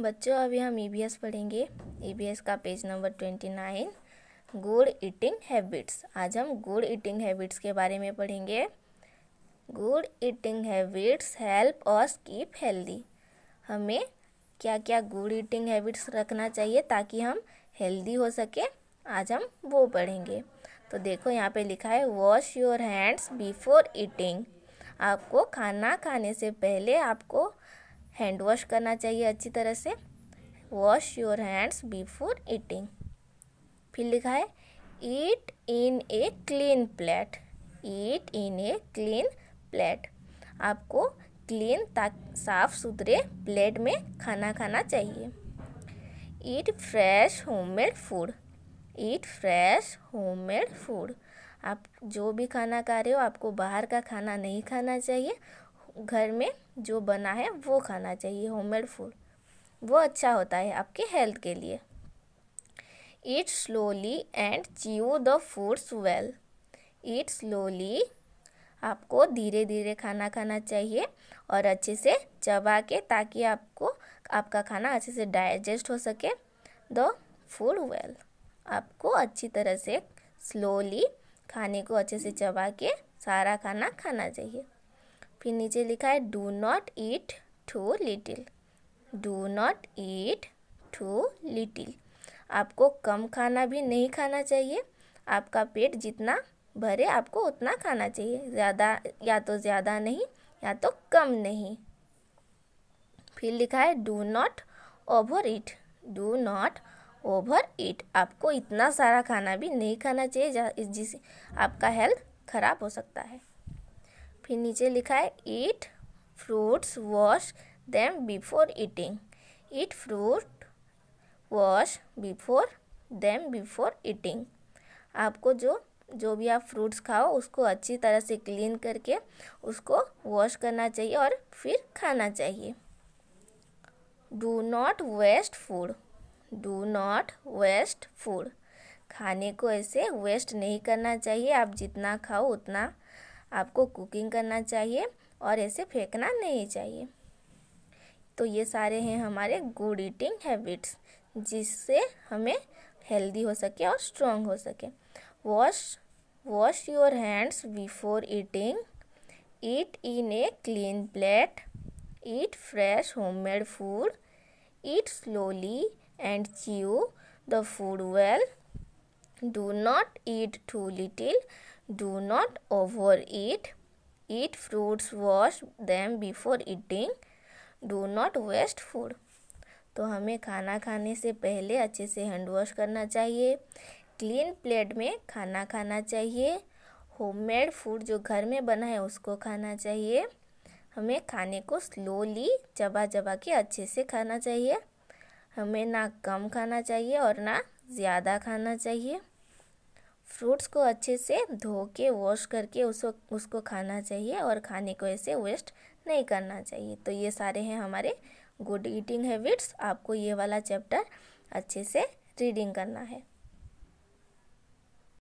बच्चों अभी हम ई e पढ़ेंगे ई e का page number twenty nine good eating habits आज हम गुड ईटिंग हैबिट्स के बारे में पढ़ेंगे गुड ईटिंग हैबिट्स हेल्प और कीप हेल्दी हमें क्या क्या गुड ईटिंग हैबिट्स रखना चाहिए ताकि हम हेल्दी हो सके आज हम वो पढ़ेंगे तो देखो यहाँ पे लिखा है wash your hands before eating आपको खाना खाने से पहले आपको हैंड वॉश करना चाहिए अच्छी तरह से wash your hands before eating फिर लिखा है eat in a clean plate eat in a clean plate आपको क्लीन साफ सुथरे प्लेट में खाना खाना चाहिए eat fresh homemade food eat fresh homemade food आप जो भी खाना खा रहे हो आपको बाहर का खाना नहीं खाना चाहिए घर में जो बना है वो खाना चाहिए होममेड फूड वो अच्छा होता है आपके हेल्थ के लिए eat slowly and chew the foods well eat slowly आपको धीरे धीरे खाना खाना चाहिए और अच्छे से चबा के ताकि आपको आपका खाना अच्छे से डाइजेस्ट हो सके द फूड वेल आपको अच्छी तरह से स्लोली खाने को अच्छे से चबा के सारा खाना खाना चाहिए फिर नीचे लिखा है do not eat too little do not eat too little आपको कम खाना भी नहीं खाना चाहिए आपका पेट जितना भरे आपको उतना खाना चाहिए ज़्यादा या तो ज़्यादा नहीं या तो कम नहीं फिर लिखा है do not overeat do not overeat आपको इतना सारा खाना भी नहीं खाना चाहिए जिस आपका हेल्थ खराब हो सकता है फिर नीचे लिखा है eat fruits wash them before eating eat fruit wash before them before eating आपको जो जो भी आप फ्रूट्स खाओ उसको अच्छी तरह से क्लीन करके उसको वॉश करना चाहिए और फिर खाना चाहिए do not waste food do not waste food खाने को ऐसे वेस्ट नहीं करना चाहिए आप जितना खाओ उतना आपको कुकिंग करना चाहिए और ऐसे फेंकना नहीं चाहिए तो ये सारे हैं हमारे गुड ईटिंग हैबिट्स जिससे हमें हेल्दी हो सके और स्ट्रॉन्ग हो सके wash wash your hands before eating eat in a clean plate eat fresh homemade food eat slowly and chew the food well do not eat too little do not overeat eat fruits wash them before eating do not waste food तो हमें खाना खाने से पहले अच्छे से hand wash करना चाहिए क्लीन प्लेट में खाना खाना चाहिए होममेड फूड जो घर में बना है उसको खाना चाहिए हमें खाने को स्लोली चबा चबा के अच्छे से खाना चाहिए हमें ना कम खाना चाहिए और ना ज़्यादा खाना चाहिए फ्रूट्स को अच्छे से धो के वॉश करके उसको उसको खाना चाहिए और खाने को ऐसे वेस्ट नहीं करना चाहिए तो ये सारे हैं हमारे गुड ईटिंग हैबिट्स आपको ये वाला चैप्टर अच्छे से रीडिंग करना है